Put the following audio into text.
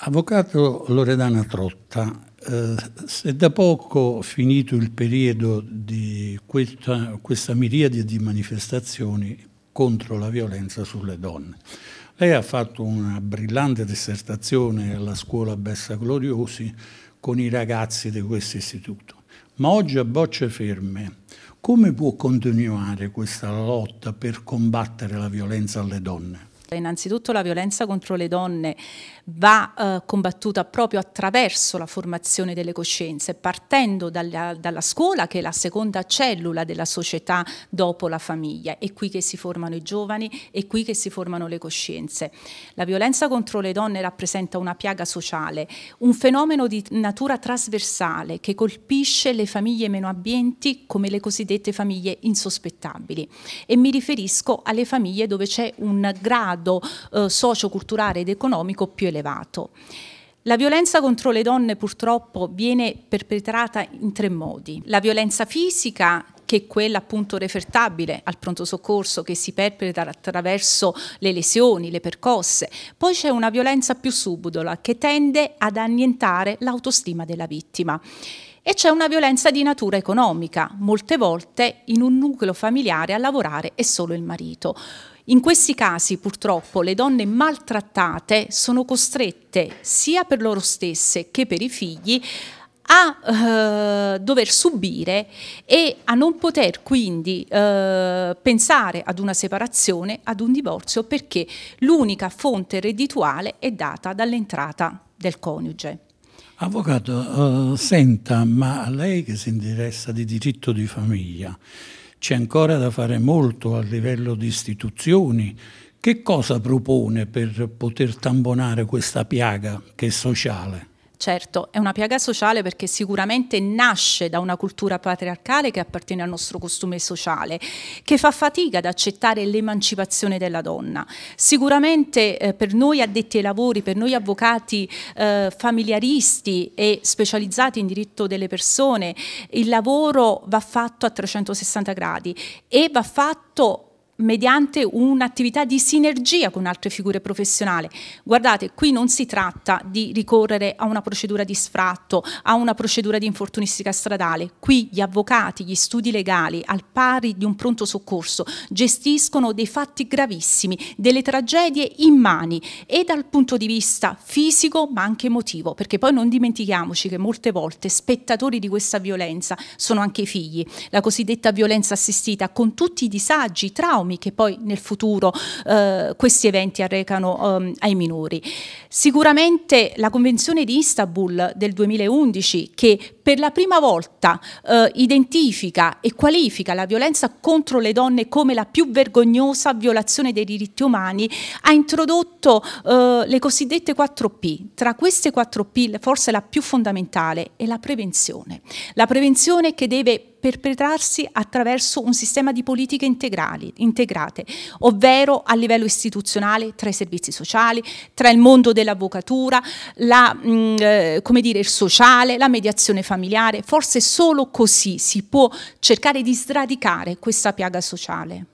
Avvocato Loredana Trotta, eh, è da poco finito il periodo di questa, questa miriade di manifestazioni contro la violenza sulle donne. Lei ha fatto una brillante dissertazione alla scuola Bessa Gloriosi con i ragazzi di questo istituto. Ma oggi a bocce ferme, come può continuare questa lotta per combattere la violenza alle donne? Innanzitutto la violenza contro le donne va eh, combattuta proprio attraverso la formazione delle coscienze, partendo dalla, dalla, scuola che è la seconda cellula della società dopo la famiglia. È qui che si formano i giovani, è qui che si formano le coscienze. La violenza contro le donne rappresenta una piaga sociale, un fenomeno di natura trasversale che colpisce le famiglie meno abbienti come le cosiddette famiglie insospettabili. E mi riferisco alle famiglie dove c'è un grado grado eh, socio-culturale ed economico più elevato. La violenza contro le donne purtroppo viene perpetrata in tre modi. La violenza fisica che è quella appunto refertabile al pronto soccorso che si perpetra attraverso le lesioni, le percosse. Poi c'è una violenza più subdola che tende ad annientare l'autostima della vittima e c'è una violenza di natura economica, molte volte in un nucleo familiare a lavorare è solo il marito. In questi casi purtroppo le donne maltrattate sono costrette sia per loro stesse che per i figli a eh, dover subire e a non poter quindi eh, pensare ad una separazione, ad un divorzio, perché l'unica fonte reddituale è data dall'entrata del coniuge. Avvocato, eh, senta, ma a lei che si interessa di diritto di famiglia, c'è ancora da fare molto a livello di istituzioni. Che cosa propone per poter tamponare questa piaga che è sociale? Certo, è una piaga sociale perché sicuramente nasce da una cultura patriarcale che appartiene al nostro costume sociale, che fa fatica ad accettare l'emancipazione della donna. Sicuramente eh, per noi addetti ai lavori, per noi avvocati eh, familiaristi e specializzati in diritto delle persone, il lavoro va fatto a 360 gradi e va fatto mediante un'attività di sinergia con altre figure professionali. Guardate, qui non si tratta di ricorrere a una procedura di sfratto, a una procedura di infortunistica stradale. Qui gli avvocati, gli studi legali, al pari di un pronto soccorso, gestiscono dei fatti gravissimi, delle tragedie immani e dal punto di vista fisico ma anche emotivo, perché poi non dimentichiamoci che molte volte spettatori di questa violenza sono anche i figli. La cosiddetta violenza assistita con tutti i disagi, traumi, traumi che poi nel futuro eh, questi eventi arrecano ehm, ai minori. Sicuramente la Convenzione di Istanbul del 2011 che per la prima volta eh, identifica e qualifica la violenza contro le donne come la più vergognosa violazione dei diritti umani ha introdotto eh, le cosiddette 4P. Tra queste 4P forse la più fondamentale è la prevenzione. La prevenzione che deve perpetrarsi attraverso un sistema di politiche integrali, integrate, ovvero a livello istituzionale tra i servizi sociali, tra il mondo dell'avvocatura, mm, eh, il sociale, la mediazione familiare. Forse solo così si può cercare di sradicare questa piaga sociale.